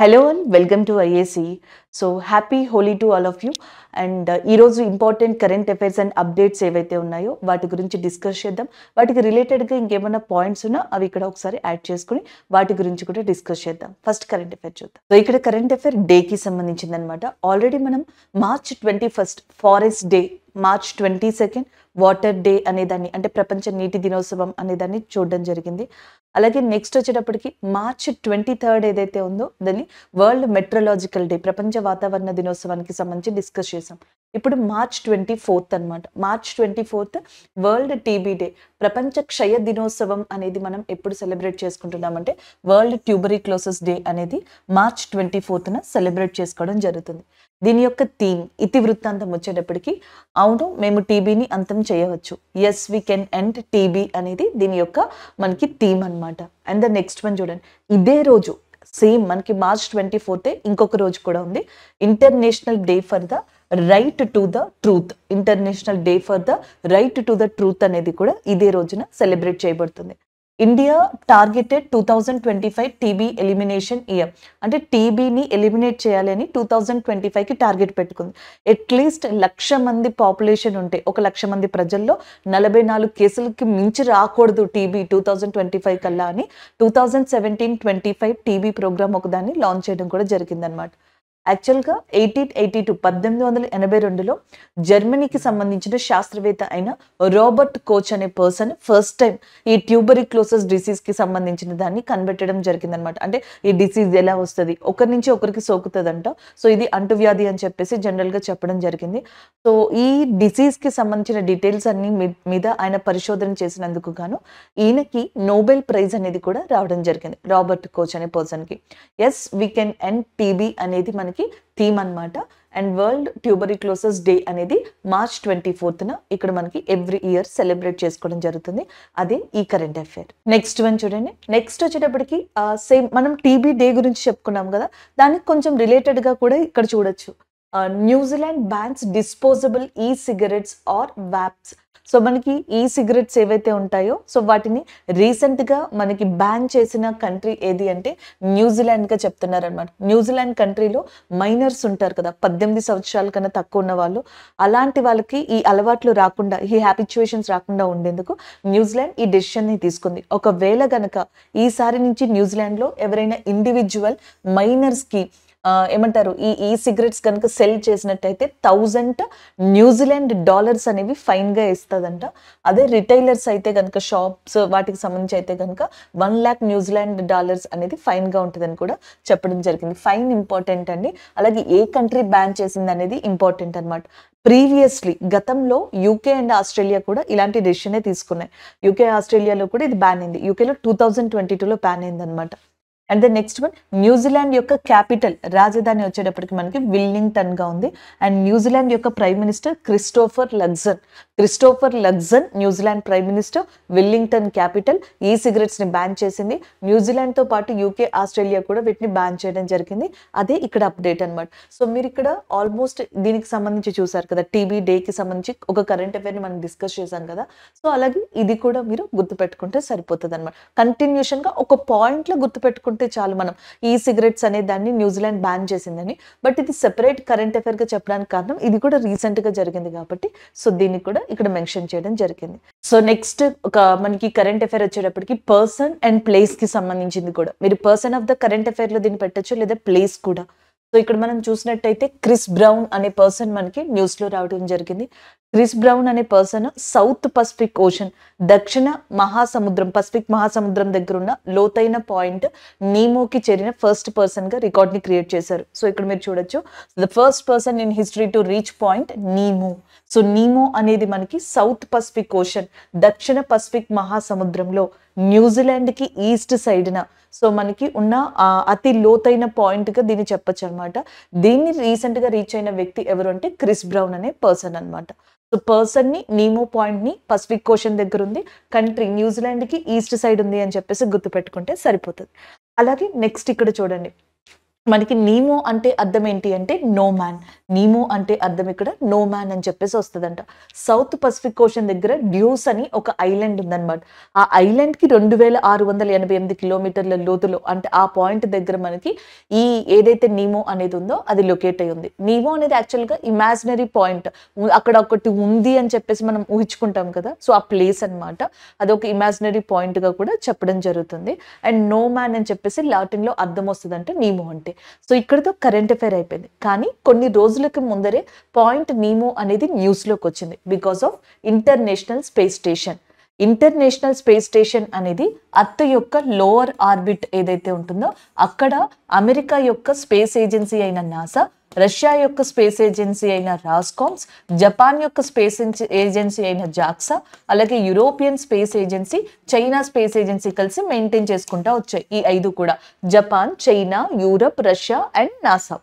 hello and welcome to IAC so happy Holi to all of you and ఈరోజు important current affairs and updates ఏవైతే ఉన్నాయో వాటి గురించి discuss చేద్దాం వాటికి రిలేటెడ్గా ఇంకేమైనా పాయింట్స్ ఉన్నా అవి ఇక్కడ ఒకసారి యాడ్ చేసుకుని వాటి గురించి కూడా డిస్కస్ చేద్దాం ఫస్ట్ కరెంట్ అఫైర్ చూద్దాం సో ఇక్కడ కరెంట్ అఫైర్ డేకి సంబంధించింది అనమాట ఆల్రెడీ మనం March twenty first forest day March twenty second water day అనేదాన్ని అంటే ప్రపంచ నీటి దినోత్సవం అనేదాన్ని చూడడం జరిగింది అలాగే నెక్స్ట్ వచ్చేటప్పటికి మార్చ్ ట్వంటీ థర్డ్ ఏదైతే ఉందో దాన్ని వరల్డ్ మెట్రలాజికల్ డే ప్రపంచ వాతావరణ దినోత్సవానికి సంబంధించి డిస్కస్ చేసాం ఇప్పుడు మార్చ్ ట్వంటీ ఫోర్త్ అనమాట March twenty fourth world TB day ప్రపంచ క్షయ దినోత్సవం అనేది మనం ఎప్పుడు సెలబ్రేట్ చేసుకుంటున్నామంటే వరల్డ్ ట్యూబరీ క్లోసెస్ డే అనేది మార్చ్ ట్వంటీ ఫోర్త్న సెలబ్రేట్ చేసుకోవడం జరుగుతుంది దీని యొక్క థీమ్ ఇతి వృత్తాంతం వచ్చేటప్పటికి అవును మేము టీబీని అంతం చేయవచ్చు yes we can end TB అనేది దీని యొక్క మనకి థీమ్ అనమాట అండ్ ద నెక్స్ట్ వన్ చూడండి ఇదే రోజు సేమ్ మనకి మార్చ్ ట్వంటీ ఫోర్తే ఇంకొక రోజు కూడా ఉంది international day for the right to the truth international day for the right to the truth అనేది కూడా ఇదే రోజున సెలబ్రేట్ చేయబడుతుంది India targeted two thousand twenty five TB elimination year అంటే టీబీని ఎలిమినేట్ చేయాలి అని టూ థౌజండ్ ట్వంటీ ఫైవ్కి టార్గెట్ పెట్టుకుంది అట్లీస్ట్ లక్ష మంది పాపులేషన్ ఉంటే ఒక లక్ష మంది ప్రజల్లో నలభై నాలుగు కేసులకి మించి రాకూడదు TB two thousand twenty five కల్లా అని two thousand seventeen twenty five TB program ఒకదాన్ని లాంచ్ చేయడం కూడా జరిగిందనమాట యాక్చువల్గా ఎయిటీన్ ఎయిటీ టూ పద్దెనిమిది వందల ఎనభై రెండులో జర్మనీకి సంబంధించిన శాస్త్రవేత్త అయిన రాబర్ట్ కోచ్ అనే పర్సన్ ఫస్ట్ టైం ఈ ట్యూబరిక్లోసస్ డిసీజ్కి సంబంధించిన దాన్ని కనిపెట్టడం జరిగిందనమాట అంటే ఈ డిసీజ్ ఎలా వస్తుంది ఒకరి నుంచి ఒకరికి సోకుతుందంట సో ఇది అంటువ్యాధి అని చెప్పేసి జనరల్గా చెప్పడం జరిగింది సో ఈ డిసీజ్కి సంబంధించిన డీటెయిల్స్ అన్ని మీద ఆయన పరిశోధన చేసినందుకు గాను ఈయనకి నోబెల్ ప్రైజ్ అనేది కూడా రావడం జరిగింది రాబర్ట్ కోచ్ అనే పర్సన్కి yes we can N TB అనేది మన మనకి థీమ్ అనమాట అండ్ వరల్డ్ ట్యూబరిక్లోసెస్ డే అనేది మార్చ్ ట్వంటీ ఫోర్త్న ఇక్కడ మనకి ఎవ్రీ ఇయర్ సెలబ్రేట్ చేసుకోవడం జరుగుతుంది అదే ఈ కరెంట్ అఫైర్ నెక్స్ట్ వన్ చూడండి నెక్స్ట్ వచ్చేటప్పటికి సేమ్ మనం టీబీ డే గురించి చెప్పుకున్నాం కదా దానికి కొంచెం రిలేటెడ్గా కూడా ఇక్కడ చూడొచ్చు New Zealand bans disposable e cigarettes or vapes so మనకి ఈ సిగరెట్స్ ఏవైతే ఉంటాయో సో వాటిని రీసెంట్గా మనకి బ్యాన్ చేసిన కంట్రీ ఏది అంటే న్యూజిలాండ్గా చెప్తున్నారనమాట న్యూజిలాండ్ కంట్రీలో మైనర్స్ ఉంటారు కదా పద్దెనిమిది సంవత్సరాల కన్నా తక్కువ ఉన్న వాళ్ళు అలాంటి వాళ్ళకి ఈ అలవాట్లు రాకుండా ఈ హ్యాబిచుయేషన్స్ రాకుండా ఉండేందుకు న్యూజిలాండ్ ఈ డెసిషన్ని తీసుకుంది ఒకవేళ గనక ఈసారి నుంచి న్యూజిలాండ్లో ఎవరైనా ఇండివిజువల్ మైనర్స్కి ఏమంటారు ఈ ఈ సిగరెట్స్ కనుక సెల్ చేసినట్టయితే థౌజండ్ న్యూజిలాండ్ డాలర్స్ అనేవి ఫైన్గా ఇస్తుందంట అదే రిటైలర్స్ అయితే కనుక షాప్స్ వాటికి సంబంధించి అయితే కనుక వన్ ల్యాక్ న్యూజిలాండ్ డాలర్స్ అనేది ఫైన్గా ఉంటుందని కూడా చెప్పడం జరిగింది ఫైన్ ఇంపార్టెంట్ అండి అలాగే ఏ కంట్రీ బ్యాన్ చేసింది అనేది ఇంపార్టెంట్ అనమాట ప్రీవియస్లీ గతంలో యూకే అండ్ ఆస్ట్రేలియా కూడా ఇలాంటి డెసిషనే తీసుకున్నాయి యూకే ఆస్ట్రేలియాలో కూడా ఇది బ్యాన్ అయింది యూకేలో టూ థౌజండ్ ట్వంటీ టూలో బ్యాన్ అయింది అనమాట and then next one New Zealand యొక్క క్యాపిటల్ రాజధాని వచ్చేటప్పటికి మనకి విల్లింగ్టన్గా ఉంది అండ్ న్యూజిలాండ్ యొక్క prime minister Christopher Luxon Christopher Luxon New Zealand prime minister Wellington capital e సిగరెట్స్ని బ్యాన్ చేసింది న్యూజిలాండ్తో పాటు యూకే ఆస్ట్రేలియా కూడా వీటిని బ్యాన్ చేయడం జరిగింది అదే ఇక్కడ అప్డేట్ అనమాట సో మీరు ఇక్కడ ఆల్మోస్ట్ దీనికి సంబంధించి చూసారు కదా డే డేకి సంబంధించి ఒక కరెంట్ అఫైర్ని మనం డిస్కస్ చేశాం కదా సో అలాగే ఇది కూడా మీరు గుర్తుపెట్టుకుంటే సరిపోతుంది అనమాట కంటిన్యూషన్గా ఒక పాయింట్లో గుర్తుపెట్టుకుంటే ఉంటే చాలు మనం ఈ సిగరెట్స్ అనే దాన్ని న్యూజిలాండ్ బ్యాన్ చేసిందని బట్ ఇది సెపరేట్ కరెంట్ గా చెప్పడానికి కారణం ఇది కూడా రీసెంట్గా జరిగింది కాబట్టి సో దీన్ని కూడా ఇక్కడ మెన్షన్ చేయడం జరిగింది సో నెక్స్ట్ ఒక మనకి కరెంట్ అఫేర్ వచ్చేటప్పటికి పర్సన్ అండ్ ప్లేస్కి సంబంధించింది కూడా మీరు పర్సన్ ఆఫ్ ద కరెంట్ లో దీన్ని పెట్టచ్చు లేదా ప్లేస్ కూడా సో ఇక్కడ మనం చూసినట్టయితే క్రిస్ బ్రౌన్ అనే పర్సన్ మనకి న్యూస్లో రావడం జరిగింది క్రిస్ బ్రౌన్ అనే పర్సన్ సౌత్ పసిఫిక్ ఓషన్ దక్షిణ మహాసముద్రం పసిఫిక్ మహాసముద్రం దగ్గర ఉన్న లోతైన పాయింట్ నీమోకి చేరిన ఫస్ట్ పర్సన్గా రికార్డ్ని క్రియేట్ చేశారు సో ఇక్కడ మీరు చూడొచ్చు the first person in history to reach point Nemo so Nemo అనేది మనకి సౌత్ పసిఫిక్ ఓషన్ దక్షిణ పసిఫిక్ మహాసముద్రంలో న్యూజిలాండ్కి ఈస్ట్ సైడ్న సో మనకి ఉన్న అతి లోతైన పాయింట్గా దీన్ని చెప్పొచ్చు అనమాట దీన్ని రీసెంట్గా రీచ్ అయిన వ్యక్తి ఎవరు అంటే క్రిస్ బ్రౌన్ అనే పర్సన్ అనమాట సో పర్సన్ని నీమో పాయింట్ని పసిఫిక్ కోషన్ దగ్గర ఉంది కంట్రీ న్యూజిలాండ్కి ఈస్ట్ సైడ్ ఉంది అని చెప్పేసి గుర్తుపెట్టుకుంటే సరిపోతుంది అలాగే నెక్స్ట్ ఇక్కడ చూడండి మనకి నీమో అంటే అర్థం ఏంటి అంటే నో మ్యాన్ నీమో అంటే అర్థం ఇక్కడ నో మ్యాన్ అని చెప్పేసి వస్తుందంట సౌత్ పసిఫిక్ ఓషన్ దగ్గర డ్యూస్ అని ఒక ఐలాండ్ ఉందన్నమాట ఆ ఐలాండ్ కి రెండు వేల ఆరు వందల ఎనభై ఎనిమిది కిలోమీటర్ల లోతులో అంటే ఆ పాయింట్ దగ్గర మనకి ఈ ఏదైతే నీమో అనేది ఉందో అది లొకేట్ అయి ఉంది నీమో అనేది యాక్చువల్ గా ఇమాజినరీ పాయింట్ అక్కడ ఒకటి ఉంది అని చెప్పేసి మనం ఊహించుకుంటాం కదా సో ఆ ప్లేస్ అనమాట ఒక ఇమాజినరీ పాయింట్గా కూడా చెప్పడం జరుగుతుంది అండ్ నో మ్యాన్ అని చెప్పేసి లాటిన్ లో అర్థం వస్తుంది అంటే నీమో అంటే సో ఇక్కడతో కరెంట్ అఫైర్ అయిపోయింది కానీ కొన్ని రోజులు రోజులకి ముందరే పాయింట్ నీమో అనేది న్యూస్లోకి వచ్చింది because of international space station international space station అనేది అత్త యొక్క లోవర్ ఆర్బిట్ ఏదైతే ఉంటుందో అక్కడ అమెరికా యొక్క స్పేస్ ఏజెన్సీ అయిన నాసా రష్యా యొక్క స్పేస్ ఏజెన్సీ అయిన రాస్కోమ్స్ జపాన్ యొక్క స్పేస్ ఏజెన్సీ అయిన జాక్సా అలాగే European space agency China space agency కలిసి మెయింటైన్ చేసుకుంటా వచ్చాయి ఈ ఐదు కూడా Japan China Europe Russia and NASA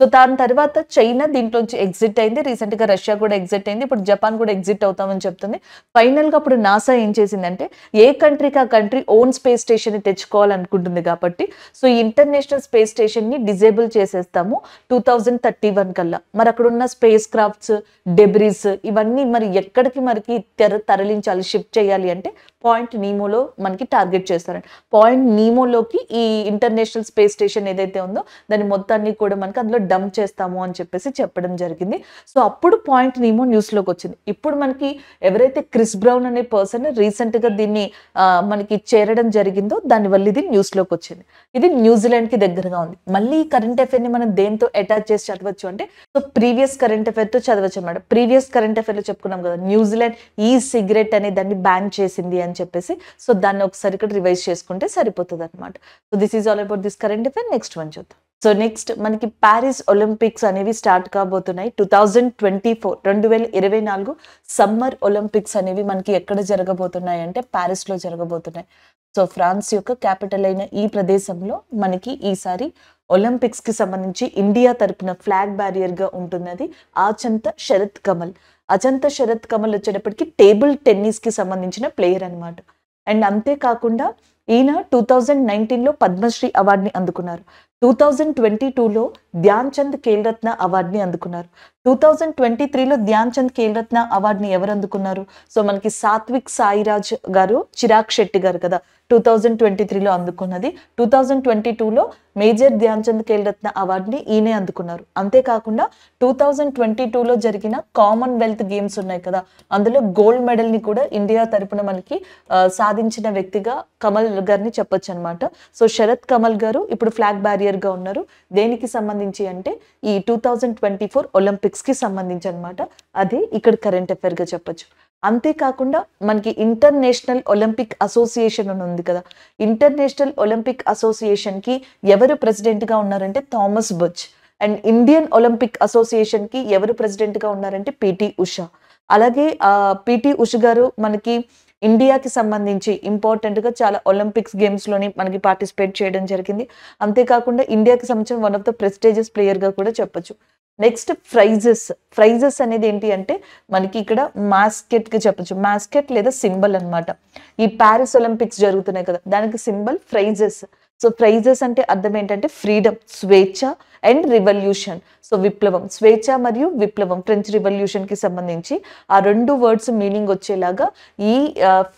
so దాని తర్వాత చైనా దీంట్లోంచి ఎగ్జిట్ అయింది రీసెంట్గా రష్యా కూడా ఎగ్జిట్ అయింది ఇప్పుడు జపాన్ కూడా ఎగ్జిట్ అవుతామని చెప్తుంది ఫైనల్గా ఇప్పుడు నాసా ఏం చేసిందంటే ఏ కంట్రీకి ఆ కంట్రీ ఓన్ స్పేస్ స్టేషన్ని తెచ్చుకోవాలనుకుంటుంది కాబట్టి సో ఈ ఇంటర్నేషనల్ స్పేస్ స్టేషన్ని డిజేబుల్ చేసేస్తాము టూ థౌజండ్ థర్టీ వన్ కల్లా మరి అక్కడ ఉన్న స్పేస్ క్రాఫ్ట్స్ డెబ్రీస్ ఇవన్నీ మరి ఎక్కడికి మనకి తెర తరలించాలి షిఫ్ట్ చేయాలి అంటే పాయింట్ నీమోలో మనకి టార్గెట్ చేస్తారండి పాయింట్ నీమోలోకి ఈ ఇంటర్నేషనల్ స్పేస్ స్టేషన్ ఏదైతే ఉందో దాని మొత్తాన్ని కూడా మనకి అందులో డంప్ చేస్తాము అని చెప్పేసి చెప్పడం జరిగింది సో అప్పుడు పాయింట్ నేమో న్యూస్లోకి వచ్చింది ఇప్పుడు మనకి ఎవరైతే క్రిస్ బ్రౌన్ అనే పర్సన్ రీసెంట్గా దీన్ని మనకి చేరడం జరిగిందో దానివల్ల ఇది న్యూస్లోకి వచ్చింది ఇది న్యూజిలాండ్కి దగ్గరగా ఉంది మళ్ళీ కరెంట్ అఫైర్ని మనం దేంతో అటాచ్ చేసి చదవచ్చు అంటే సో ప్రీవియస్ కరెంట్ అఫైర్తో చదవచ్చు అనమాట ప్రీవియస్ కరెంట్ అఫైర్లో చెప్పుకున్నాం కదా న్యూజిలాండ్ ఈ సిగరెట్ అనే దాన్ని బ్యాన్ చేసింది అని చెప్పేసి సో దాన్ని ఒకసారి ఇక్కడ రివైజ్ చేసుకుంటే సరిపోతుంది అనమాట so this is all about this current affair next one చూద్దాం సో నెక్స్ట్ మనకి ప్యారిస్ ఒలింపిక్స్ అనేవి స్టార్ట్ కాబోతున్నాయి టూ థౌజండ్ ట్వంటీ ఫోర్ రెండు వేల ఇరవై నాలుగు సమ్మర్ ఒలింపిక్స్ అనేవి మనకి ఎక్కడ జరగబోతున్నాయి అంటే ప్యారిస్లో జరగబోతున్నాయి సో ఫ్రాన్స్ యొక్క క్యాపిటల్ అయిన ఈ ప్రదేశంలో మనకి ఈసారి ఒలింపిక్స్కి సంబంధించి ఇండియా తరపున ఫ్లాగ్ బ్యారియర్గా ఉంటున్నది ఆచంత శరత్ కమల్ అజంత శరత్ కమల్ వచ్చేటప్పటికి టేబుల్ టెన్నిస్కి సంబంధించిన ప్లేయర్ అనమాట అండ్ అంతేకాకుండా ఈయన టూ థౌజండ్ నైన్టీన్లో పద్మశ్రీ అవార్డుని అందుకున్నారు టూ థౌజండ్ ట్వంటీ టూలో ధ్యాన్ చంద్ ఖేల్రత్న అవార్డుని అందుకున్నారు టూ థౌజండ్ ట్వంటీ త్రీలో ధ్యాన్ చంద్ ఖేల్రత్న అవార్డుని ఎవరు అందుకున్నారు సో మనకి సాత్విక్ సాయిరాజ్ గారు చిరాగ్ శెట్టి గారు కదా టూ థౌజండ్ ట్వంటీ త్రీలో అందుకున్నది టూ థౌజండ్ ట్వంటీ టూలో మేజర్ ధ్యాన్ చంద్ ఖేల్రత్న అవార్డుని ఈయనే అందుకున్నారు అంతేకాకుండా టూ థౌజండ్ ట్వంటీ టూలో జరిగిన కామన్వెల్త్ గేమ్స్ ఉన్నాయి కదా అందులో గోల్డ్ మెడల్ని కూడా ఇండియా తరపున మనకి సాధించిన వ్యక్తిగా కమల్ గారిని చెప్పొచ్చు అనమాట సో శరత్ కమల్ గారు ఇప్పుడు ఫ్లాగ్ బ్యారియర్ ప్రిపేర్గా ఉన్నారు దేనికి సంబంధించి అంటే ఈ టూ థౌజండ్ ట్వంటీ ఫోర్ ఒలింపిక్స్కి సంబంధించి అనమాట అదే ఇక్కడ కరెంట్ గా చెప్పొచ్చు అంతేకాకుండా మనకి ఇంటర్నేషనల్ ఒలింపిక్ అసోసియేషన్ అని ఉంది కదా ఇంటర్నేషనల్ ఒలింపిక్ అసోసియేషన్కి ఎవరు ప్రెసిడెంట్గా ఉన్నారంటే Thomas Bach and Indian Olympic అసోసియేషన్కి ఎవరు ప్రెసిడెంట్గా ఉన్నారంటే పిటి ఉషా అలాగే పిటి ఉష గారు మనకి ఇండియాకి సంబంధించి ఇంపార్టెంట్గా చాలా ఒలింపిక్స్ గేమ్స్లోని మనకి పార్టిసిపేట్ చేయడం జరిగింది అంతేకాకుండా ఇండియాకి సంబంధించిన వన్ ఆఫ్ ద ప్రెస్టేజియస్ ప్లేయర్గా కూడా చెప్పొచ్చు నెక్స్ట్ ప్రైజెస్ ప్రైజెస్ అనేది ఏంటి అంటే మనకి ఇక్కడ మాస్కెట్కి చెప్పచ్చు మాస్కెట్ లేదా సింబల్ అనమాట ఈ ప్యారిస్ ఒలింపిక్స్ జరుగుతున్నాయి కదా దానికి సింబల్ ప్రైజెస్ సో ప్రైజెస్ అంటే అర్థం ఏంటంటే ఫ్రీడమ్ స్వేచ్ఛ అండ్ రివల్యూషన్ సో విప్లవం స్వేచ్ఛ మరియు విప్లవం ఫ్రెంచ్ రివల్యూషన్కి సంబంధించి ఆ రెండు వర్డ్స్ మీనింగ్ వచ్చేలాగా ఈ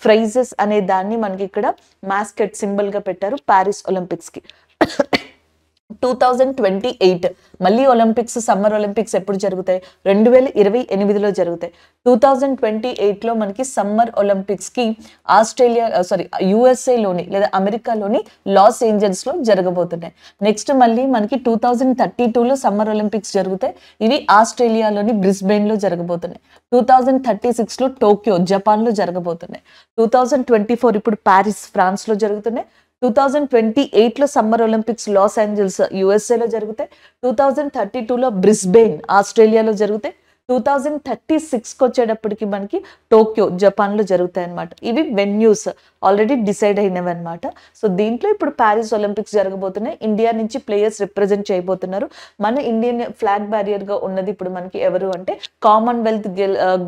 ఫ్రైజెస్ అనే దాన్ని మనకి ఇక్కడ మాస్కెట్ సింబల్గా పెట్టారు ప్యారిస్ ఒలింపిక్స్కి టూ థౌజండ్ ట్వంటీ ఎయిట్ మళ్ళీ ఒలింపిక్స్ సమ్మర్ ఒలింపిక్స్ ఎప్పుడు జరుగుతాయి రెండు వేల ఇరవై ఎనిమిదిలో జరుగుతాయి టూ థౌజండ్ ట్వంటీ ఎయిట్లో మనకి సమ్మర్ ఒలింపిక్స్కి ఆస్ట్రేలియా సారీ యుఎస్ఏలోని లేదా అమెరికాలోని లాస్ ఏంజల్స్లో జరగబోతున్నాయి నెక్స్ట్ మళ్ళీ మనకి టూ థౌజండ్ థర్టీ టూలో సమ్మర్ ఒలింపిక్స్ జరుగుతాయి ఇవి ఆస్ట్రేలియాలోని బ్రిస్బెయిన్లో జరగబోతున్నాయి టూ థౌజండ్ థర్టీ సిక్స్లో టోక్యో జపాన్లో జరగబోతున్నాయి టూ థౌజండ్ ట్వంటీ ఫోర్ ఇప్పుడు ప్యారిస్ ఫ్రాన్స్లో జరుగుతున్నాయి టూ థౌజండ్ ట్వంటీ ఎయిట్లో సమ్మర్ ఒలింపిక్స్ లాస్ ఏంజల్స్ యుఎస్ఏలో జరుగుతాయి టూ థౌజండ్ థర్టీ టూలో బ్రిస్బెయిన్ ఆస్ట్రేలియాలో జరుగుతాయి టూ థౌజండ్ థర్టీ సిక్స్కి వచ్చేటప్పటికి మనకి టోక్యో జపాన్లో జరుగుతాయి అనమాట ఇవి వెన్యూస్ ఆల్రెడీ డిసైడ్ అయినవి అనమాట సో దీంట్లో ఇప్పుడు ప్యారిస్ ఒలింపిక్స్ జరగబోతున్నాయి ఇండియా నుంచి ప్లేయర్స్ రిప్రజెంట్ చేయబోతున్నారు మన ఇండియన్ ఫ్లాగ్ బ్యారియర్గా ఉన్నది ఇప్పుడు మనకి ఎవరు అంటే కామన్వెల్త్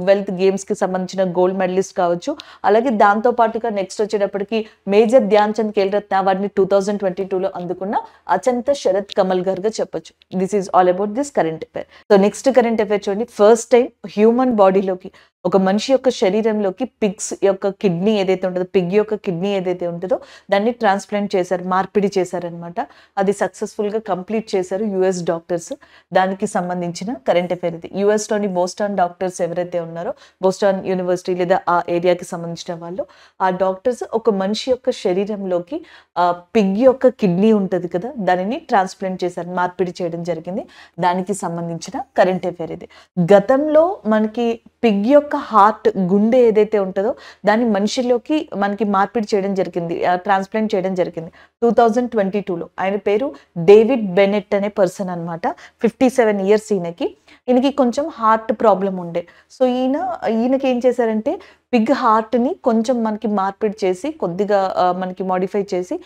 వెల్త్ గేమ్స్కి సంబంధించిన గోల్డ్ మెడలిస్ట్ కావచ్చు అలాగే దాంతో పాటుగా నెక్స్ట్ వచ్చేటప్పటికి మేజర్ ధ్యాన్ చంద్ రత్న వారిని టూ థౌజండ్ ట్వంటీ టూలో అందుకున్న అచంత శరత్ కమల్ గారుగా చెప్పొచ్చు this is all about this current affair so next current affair చూడండి ఫస్ట్ టైం హ్యూమన్ బాడీలోకి ఒక మనిషి యొక్క శరీరంలోకి పిగ్స్ యొక్క కిడ్నీ ఏదైతే ఉంటుందో పిగ్ యొక్క కిడ్నీ ఏదైతే ఉంటుందో దాన్ని ట్రాన్స్ప్లాంట్ చేశారు మార్పిడి చేశారనమాట అది సక్సెస్ఫుల్గా కంప్లీట్ చేశారు యుఎస్ డాక్టర్స్ దానికి సంబంధించిన కరెంట్ అఫైర్ ఇది యుఎస్లోని బోస్టాన్ డాక్టర్స్ ఎవరైతే ఉన్నారో బోస్టాన్ యూనివర్సిటీ లేదా ఆ ఏరియాకి సంబంధించిన వాళ్ళు ఆ డాక్టర్స్ ఒక మనిషి యొక్క శరీరంలోకి పిగ్ యొక్క కిడ్నీ ఉంటుంది కదా దానిని ట్రాన్స్ప్లాంట్ చేశారు మార్పిడి చేయడం జరిగింది దానికి సంబంధించిన కరెంట్ అఫైర్ ఇది గతంలో మనకి పిగ్ యొక్క యొక్క హార్ట్ గుండె ఏదైతే ఉంటుందో దాన్ని మనిషిలోకి మనకి మార్పిడి చేయడం జరిగింది ట్రాన్స్ప్లాంట్ చేయడం జరిగింది టూ థౌజండ్ ట్వంటీ టూలో ఆయన పేరు డేవిడ్ బెనెట్ అనే పర్సన్ అనమాట ఫిఫ్టీ సెవెన్ ఇయర్స్ ఈయనకి ఈయనకి కొంచెం హార్ట్ ప్రాబ్లం ఉండే సో ఈయన ఈయనకి ఏం చేశారంటే పిగ్ హార్ట్ని కొంచెం మనకి మార్పిడి చేసి కొద్దిగా మనకి మాడిఫై చేసి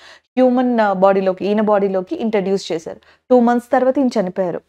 హ్యూమన్ బాడీలోకి ఈయన బాడీలోకి ఇంట్రడ్యూస్ చేశారు టూ మంత్స్ తర్వాత ఈయన చనిపోయారు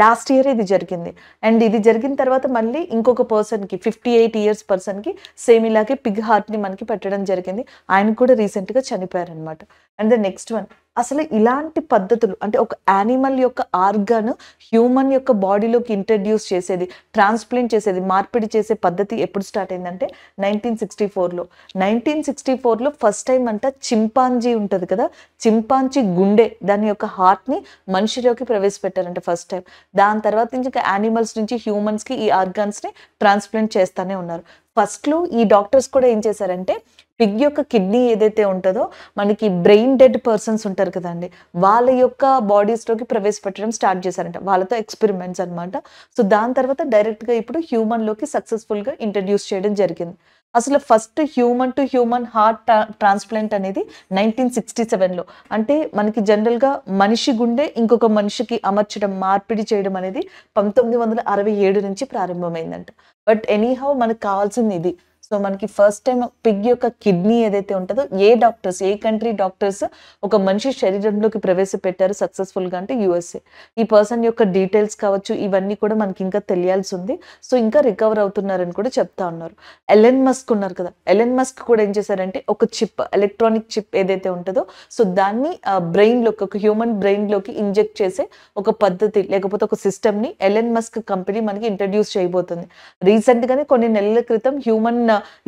లాస్ట్ ఇయర్ ఇది జరిగింది అండ్ ఇది జరిగిన తర్వాత మళ్ళీ ఇంకొక పర్సన్కి ఫిఫ్టీ ఎయిట్ ఇయర్స్ పర్సన్కి సేమ్ ఇలాగే పిగ్ హార్ట్ని మనకి పెట్టడం జరిగింది ఆయన కూడా రీసెంట్గా చనిపోయారనమాట అండ్ ద నెక్స్ట్ వన్ అసలు ఇలాంటి పద్ధతులు అంటే ఒక యానిమల్ యొక్క ఆర్గన్ హ్యూమన్ యొక్క బాడీలోకి ఇంట్రడ్యూస్ చేసేది ట్రాన్స్ప్లాంట్ చేసేది మార్పిడి చేసే పద్ధతి ఎప్పుడు స్టార్ట్ అయిందంటే నైన్టీన్ సిక్స్టీ ఫోర్లో నైన్టీన్ సిక్స్టీ ఫోర్లో ఫస్ట్ టైం అంట చింపాంజీ ఉంటుంది కదా చింపాంజీ గుండె దాని యొక్క హార్ట్ని మనిషిలోకి ప్రవేశపెట్టారంట ఫస్ట్ టైం దాని తర్వాత నుంచి ఇంకా యానిమల్స్ నుంచి హ్యూమన్స్కి ఈ ఆర్గాన్స్ని ట్రాన్స్ప్లాంట్ చేస్తూనే ఉన్నారు ఫస్ట్లో ఈ డాక్టర్స్ కూడా ఏం చేశారంటే పిగ్ యొక్క కిడ్నీ ఏదైతే ఉంటుందో మనకి బ్రెయిన్ డెడ్ పర్సన్స్ ఉంటారు కదండి వాళ్ళ యొక్క బాడీస్లోకి ప్రవేశపెట్టడం స్టార్ట్ చేశారంట వాళ్ళతో ఎక్స్పెరిమెంట్స్ అనమాట సో దాని తర్వాత డైరెక్ట్గా ఇప్పుడు హ్యూమన్లోకి సక్సెస్ఫుల్గా ఇంట్రడ్యూస్ చేయడం జరిగింది అసలు first human to human heart transplant అనేది నైన్టీన్ సిక్స్టీ సెవెన్లో అంటే మనకి జనరల్గా మనిషి గుండె ఇంకొక మనిషికి అమర్చడం మార్పిడి చేయడం అనేది పంతొమ్మిది వందల అరవై ఏడు నుంచి ప్రారంభమైందంట బట్ ఎనీహౌ మనకు కావాల్సింది ఇది సో మనకి ఫస్ట్ టైం పిగ్ యొక్క కిడ్నీ ఏదైతే ఉంటుందో ఏ డాక్టర్స్ ఏ కంట్రీ డాక్టర్స్ ఒక మనిషి శరీరంలోకి ప్రవేశపెట్టారు సక్సెస్ఫుల్గా అంటే యుఎస్ఏ ఈ పర్సన్ యొక్క డీటెయిల్స్ కావచ్చు ఇవన్నీ కూడా మనకి ఇంకా తెలియాల్సి ఉంది సో ఇంకా రికవర్ అవుతున్నారని కూడా చెప్తా ఉన్నారు ఎలెన్ మస్క్ ఉన్నారు కదా ఎలెన్ మస్క్ కూడా ఏం చేశారంటే ఒక చిప్ ఎలక్ట్రానిక్ చిప్ ఏదైతే ఉంటుందో సో దాన్ని బ్రెయిన్లోకి ఒక హ్యూమన్ బ్రెయిన్లోకి ఇంజెక్ట్ చేసే ఒక పద్ధతి లేకపోతే ఒక సిస్టమ్ని ఎలెన్ మస్క్ కంపెనీ మనకి ఇంట్రడ్యూస్ చేయబోతుంది రీసెంట్గానే కొన్ని నెలల క్రితం హ్యూమన్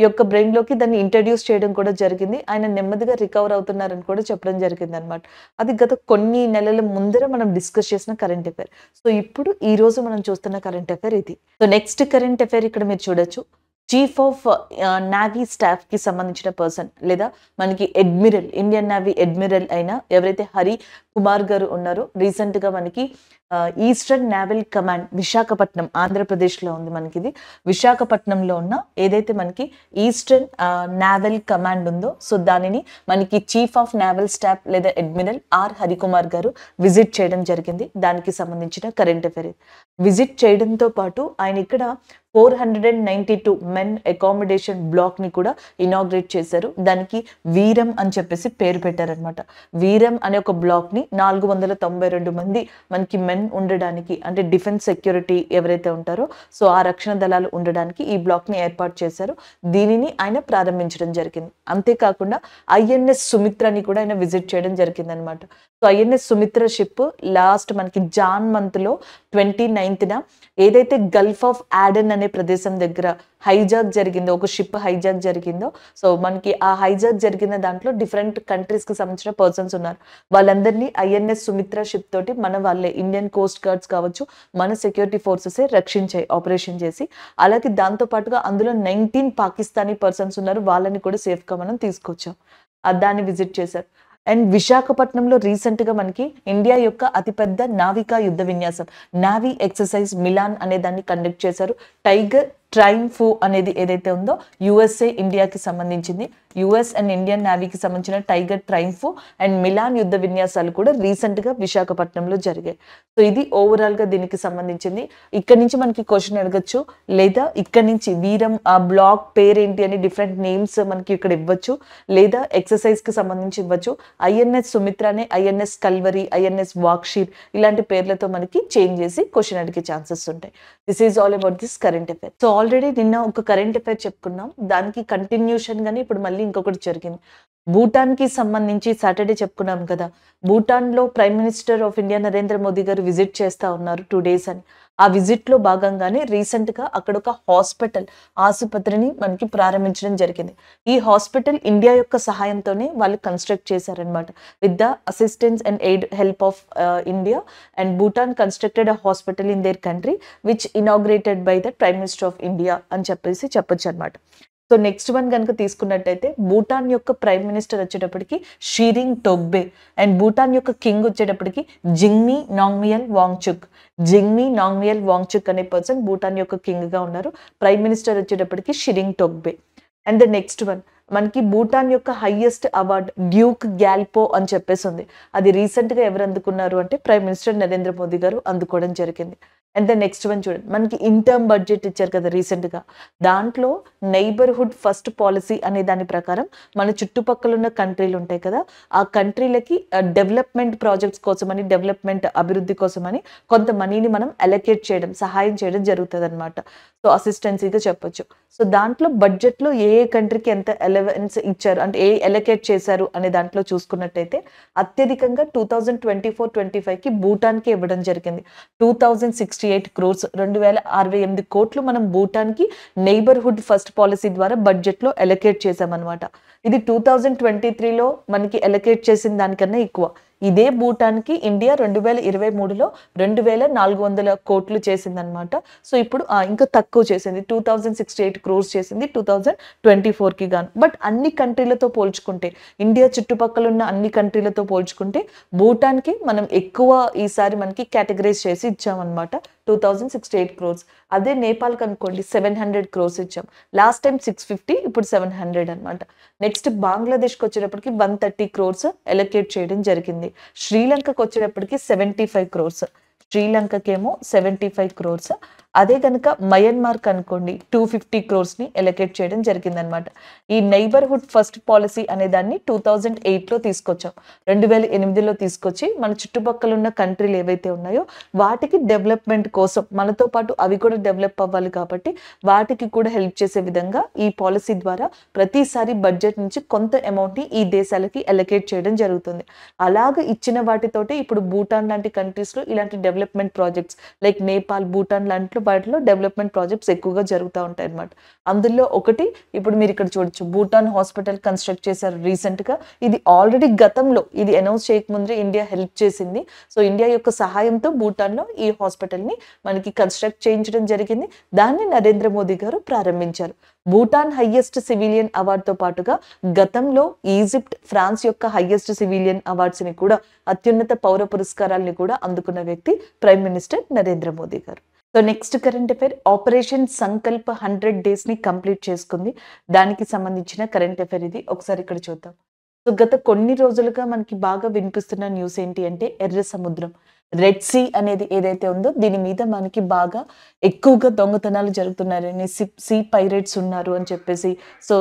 యొక్క బ్రెయిన్లోకి దాన్ని ఇంట్రడ్యూస్ చేయడం కూడా జరిగింది ఆయన నెమ్మదిగా రికవర్ అవుతున్నారని కూడా చెప్పడం జరిగింది అనమాట అది గత కొన్ని నెలల ముందర మనం డిస్కస్ చేసిన కరెంట్ అఫైర్ సో ఇప్పుడు ఈ రోజు మనం చూస్తున్న కరెంట్ అఫైర్ ఇది సో నెక్స్ట్ కరెంట్ అఫైర్ ఇక్కడ మీరు చూడొచ్చు చీఫ్ ఆఫ్ నావీ స్టాఫ్కి సంబంధించిన పర్సన్ లేదా మనకి అడ్మిరల్ ఇండియన్ నావీ అడ్మిరల్ అయిన ఎవరైతే హరి కుమార్ గారు ఉన్నారు రీసెంట్ గా మనకి eastern naval command Visakhapatnam Andhra Pradesh లో ఉంది మనకి ఇది విశాఖపట్నంలో ఉన్న ఏదైతే మనకి ఈస్టర్న్ నేవల్ కమాండ్ ఉందో సో దానిని మనకి చీఫ్ ఆఫ్ నేవల్ స్టాఫ్ లేదా అడ్మిరల్ ఆర్ హరికుమార్ గారు విజిట్ చేయడం జరిగింది దానికి సంబంధించిన కరెంట్ అఫేర్ విజిట్ చేయడంతో పాటు ఆయన ఇక్కడ four hundred and two men accommodation ని కూడా ఇనాగ్రేట్ చేశారు దానికి వీరం అని చెప్పేసి పేరు పెట్టారనమాట వీరం అనే ఒక ని కానీ నాలుగు వందల తొంభై రెండు మంది మనకి మెన్ ఉండడానికి అంటే డిఫెన్స్ సెక్యూరిటీ ఎవరైతే ఉంటారో సో ఆ రక్షణ దళాలు ఉండడానికి ఈ బ్లాక్ని ఏర్పాటు చేశారు దీనిని ఆయన ప్రారంభించడం జరిగింది అంతేకాకుండా ఐఎన్ఎస్ సుమిత్రని కూడా ఆయన విజిట్ చేయడం జరిగింది అనమాట so INS Sumitra ship last మనకి జాన్ మంత్లో ట్వంటీ నైన్త్న ఏదైతే గల్ఫ్ ఆఫ్ యాడెన్ అనే ప్రదేశం దగ్గర హైజాక్ జరిగిందో ఒక షిప్ హైజాక్ జరిగిందో సో మనకి ఆ హైజాక్ జరిగిన దాంట్లో డిఫరెంట్ కంట్రీస్కి సంబంధించిన పర్సన్స్ ఉన్నారు వాళ్ళందరినీ ఐఎన్ఎస్ సుమిత్ర షిప్ తోటి మన వాళ్ళే ఇండియన్ కోస్ట్ గార్డ్స్ కావచ్చు మన సెక్యూరిటీ ఫోర్సెసే రక్షించాయి ఆపరేషన్ చేసి అలాగే దాంతోపాటుగా అందులో నైన్టీన్ పాకిస్తానీ పర్సన్స్ ఉన్నారు వాళ్ళని కూడా సేఫ్గా మనం తీసుకొచ్చాం దాన్ని విజిట్ చేశారు అండ్ విశాఖపట్నంలో రీసెంట్గా మనకి ఇండియా యొక్క అతిపెద్ద నావికా యుద్ధ విన్యాసం నావీ ఎక్సర్సైజ్ మిలాన్ అనే దాన్ని కండక్ట్ చేశారు టైగర్ ట్రైన్ఫ్ అనేది ఏదైతే ఉందో యుఎస్ఏ ఇండియాకి సంబంధించింది యుఎస్ అండ్ ఇండియన్ నేవీకి సంబంధించిన టైగర్ ట్రైన్ఫ్ అండ్ మిలాన్ యుద్ధ విన్యాసాలు కూడా రీసెంట్గా విశాఖపట్నంలో జరిగాయి సో ఇది ఓవరాల్గా దీనికి సంబంధించింది ఇక్కడ నుంచి మనకి క్వశ్చన్ అడగచ్చు లేదా ఇక్కడ నుంచి వీరం ఆ బ్లాక్ పేరేంటి అని డిఫరెంట్ నేమ్స్ మనకి ఇక్కడ ఇవ్వచ్చు లేదా ఎక్సర్సైజ్కి సంబంధించి ఇవ్వచ్చు ఐఎన్ఎస్ సుమిత్రానే ఐఎన్ఎస్ కల్వరి ఐఎన్ఎస్ వాక్షీర్ ఇలాంటి పేర్లతో మనకి చేంజ్ చేసి క్వశ్చన్ అడిగే ఛాన్సెస్ ఉంటాయి this is all about this current affair so already నిన్న ఒక కరెంట్ అఫైర్ చెప్పుకున్నాం దానికి కంటిన్యూషన్ గానీ ఇప్పుడు మళ్ళీ ఇంకొకటి జరిగింది భూటాన్ కి సంబంధించి సాటర్డే చెప్పుకున్నాం కదా భూటాన్లో prime minister of India Narendra Modi గారు విజిట్ చేస్తా ఉన్నారు టూ డేస్ అని ఆ విజిట్లో భాగంగానే రీసెంట్గా అక్కడ ఒక హాస్పిటల్ ఆసుపత్రిని మనకి ప్రారంభించడం జరిగింది ఈ హాస్పిటల్ ఇండియా యొక్క సహాయంతోనే వాళ్ళు కన్స్ట్రక్ట్ చేశారనమాట with the assistance and aid help of India and Bhutan constructed a hospital in their country which inaugurated by the prime minister of India అని చెప్పేసి చెప్పొచ్చు అనమాట సో నెక్స్ట్ వన్ కనుక తీసుకున్నట్టయితే భూటాన్ యొక్క ప్రైమ్ మినిస్టర్ వచ్చేటప్పటికి షీరింగ్ టొబ్బే అండ్ భూటాన్ యొక్క కింగ్ వచ్చేటప్పటికి జింగ్మీ నాంగ్మియల్ వాంగ్చుక్ జింగ్మీ నాంగ్మియల్ వాంగ్చుక్ అనే పర్సన్ భూటాన్ యొక్క కింగ్గా ఉన్నారు ప్రైమ్ మినిస్టర్ వచ్చేటప్పటికి షిరింగ్ టోగ్బే అండ్ ద నెక్స్ట్ వన్ మనకి భూటాన్ యొక్క హైయెస్ట్ అవార్డ్ డ్యూక్ గ్యాల్పో అని చెప్పేసి ఉంది అది రీసెంట్గా ఎవరు అందుకున్నారు అంటే ప్రైమ్ మినిస్టర్ నరేంద్ర మోదీ గారు అందుకోవడం జరిగింది అండ్ దెన్ నెక్స్ట్ వన్ చూడండి మనకి ఇంటర్మ్ బడ్జెట్ ఇచ్చారు కదా రీసెంట్గా దాంట్లో నైబర్హుడ్ ఫస్ట్ పాలసీ అనే దాని ప్రకారం మన చుట్టుపక్కల ఉన్న కంట్రీలు ఉంటాయి కదా ఆ కంట్రీలకి డెవలప్మెంట్ ప్రాజెక్ట్స్ కోసమని డెవలప్మెంట్ అభివృద్ధి కోసమని కొంత మనీని మనం అలొకేట్ చేయడం సహాయం చేయడం జరుగుతుంది అనమాట సో అసిస్టెన్సీగా చెప్పొచ్చు సో దాంట్లో బడ్జెట్లో ఏ ఏ కంట్రీకి ఎంత ఎలవెన్స్ ఇచ్చారు అంటే ఏ ఎలొకేట్ చేశారు అనే దాంట్లో చూసుకున్నట్టయితే అత్యధికంగా two thousand twenty four twenty ఫైవ్కి భూటాన్కి ఇవ్వడం జరిగింది two thousand six sixty eight crores రెండు వేల అరవై ఎనిమిది కోట్లు మనం భూటాన్కి నైబర్హుడ్ ఫస్ట్ పాలసీ ద్వారా బడ్జెట్లో ఎలకేట్ చేసామన్నమాట ఇది టూ థౌజండ్ ట్వంటీ త్రీలో మనకి ఎలకేట్ చేసిన దానికన్నా ఎక్కువ ఇదే భూటాన్కి ఇండియా రెండు వేల ఇరవై మూడులో రెండు వేల నాలుగు వందల కోట్లు చేసిందనమాట సో ఇప్పుడు ఇంకా తక్కువ చేసింది two thousand sixty eight crores చేసింది టూ థౌజండ్ ట్వంటీ ఫోర్కి గాను బట్ అన్ని కంట్రీలతో పోల్చుకుంటే ఇండియా చుట్టుపక్కల ఉన్న అన్ని కంట్రీలతో పోల్చుకుంటే భూటాన్కి మనం ఎక్కువ ఈసారి మనకి కేటగరైజ్ చేసి ఇచ్చామన్నమాట two thousand sixty eight crores అదే నేపాల్ కనుక్కోండి సెవెన్ హండ్రెడ్ క్రోర్స్ ఇచ్చాం లాస్ట్ టైం సిక్స్ ఫిఫ్టీ ఇప్పుడు సెవెన్ హండ్రెడ్ అనమాట నెక్స్ట్ బంగ్లాదేశ్కి వచ్చేటప్పటికి వన్ థర్టీ క్రోర్స్ ఎలకేట్ చేయడం జరిగింది శ్రీలంకకు వచ్చేటప్పటికి సెవెంటీ ఫైవ్ క్రోర్స్ శ్రీలంకకేమో సెవెంటీ ఫైవ్ క్రోర్స్ అదే కనుక మయన్మార్క్ అనుకోండి టూ ఫిఫ్టీ క్రోర్స్ని ఎలకేట్ చేయడం జరిగిందనమాట ఈ నైబర్హుడ్ ఫస్ట్ పాలసీ అనే దాన్ని టూ థౌజండ్ ఎయిట్లో తీసుకొచ్చాం రెండు వేల ఎనిమిదిలో తీసుకొచ్చి మన చుట్టుపక్కల ఉన్న కంట్రీలు ఏవైతే ఉన్నాయో వాటికి డెవలప్మెంట్ కోసం మనతో పాటు అవి కూడా డెవలప్ అవ్వాలి కాబట్టి వాటికి కూడా హెల్ప్ చేసే విధంగా ఈ పాలసీ ద్వారా ప్రతిసారి బడ్జెట్ నుంచి కొంత అమౌంట్ని ఈ దేశాలకి ఎలకేట్ చేయడం జరుగుతుంది అలాగ ఇచ్చిన వాటితోటే ఇప్పుడు భూటాన్ లాంటి కంట్రీస్లో ఇలాంటి development projects like Nepal Bhutan లాంటి బయటలో డెవలప్మెంట్ ప్రాజెక్ట్స్ ఎక్కువగా జరుగుతూ ఉంటాయి అనమాట అందులో ఒకటి ఇప్పుడు మీరు ఇక్కడ చూడొచ్చు భూటాన్ హాస్పిటల్ కన్స్ట్రక్ట్ చేశారు రీసెంట్గా ఇది ఆల్రెడీ గతంలో ఇది అనౌన్స్ చేయకముందే ఇండియా హెల్ప్ చేసింది సో ఇండియా యొక్క సహాయంతో భూటాన్లో ఈ హాస్పిటల్ని మనకి కన్స్ట్రక్ట్ చేయించడం జరిగింది దాన్ని నరేంద్ర మోదీ గారు ప్రారంభించారు భూటాన్ హయ్యెస్ట్ సివిలియన్ అవార్డుతో పాటుగా గతంలో ఈజిప్ట్ ఫ్రాన్స్ యొక్క హయ్యెస్ట్ సివిలియన్ అవార్డ్స్ని కూడా అత్యున్నత పౌర పురస్కారాల్ని కూడా అందుకున్న వ్యక్తి ప్రైమ్ మినిస్టర్ నరేంద్ర మోదీ గారు so next current affair operation Sankalp hundred డేస్ని కంప్లీట్ చేసుకుంది దానికి సంబంధించిన కరెంట్ అఫైర్ ఇది ఒకసారి ఇక్కడ చూద్దాం సో గత కొన్ని రోజులుగా మనకి బాగా వినిపిస్తున్న న్యూస్ ఏంటి అంటే ఎర్ర సముద్రం రెడ్ సీ అనేది ఏదైతే ఉందో దీని మీద మనకి బాగా ఎక్కువగా దొంగతనాలు జరుగుతున్నారని సీ పైరేట్స్ ఉన్నారు అని చెప్పేసి సో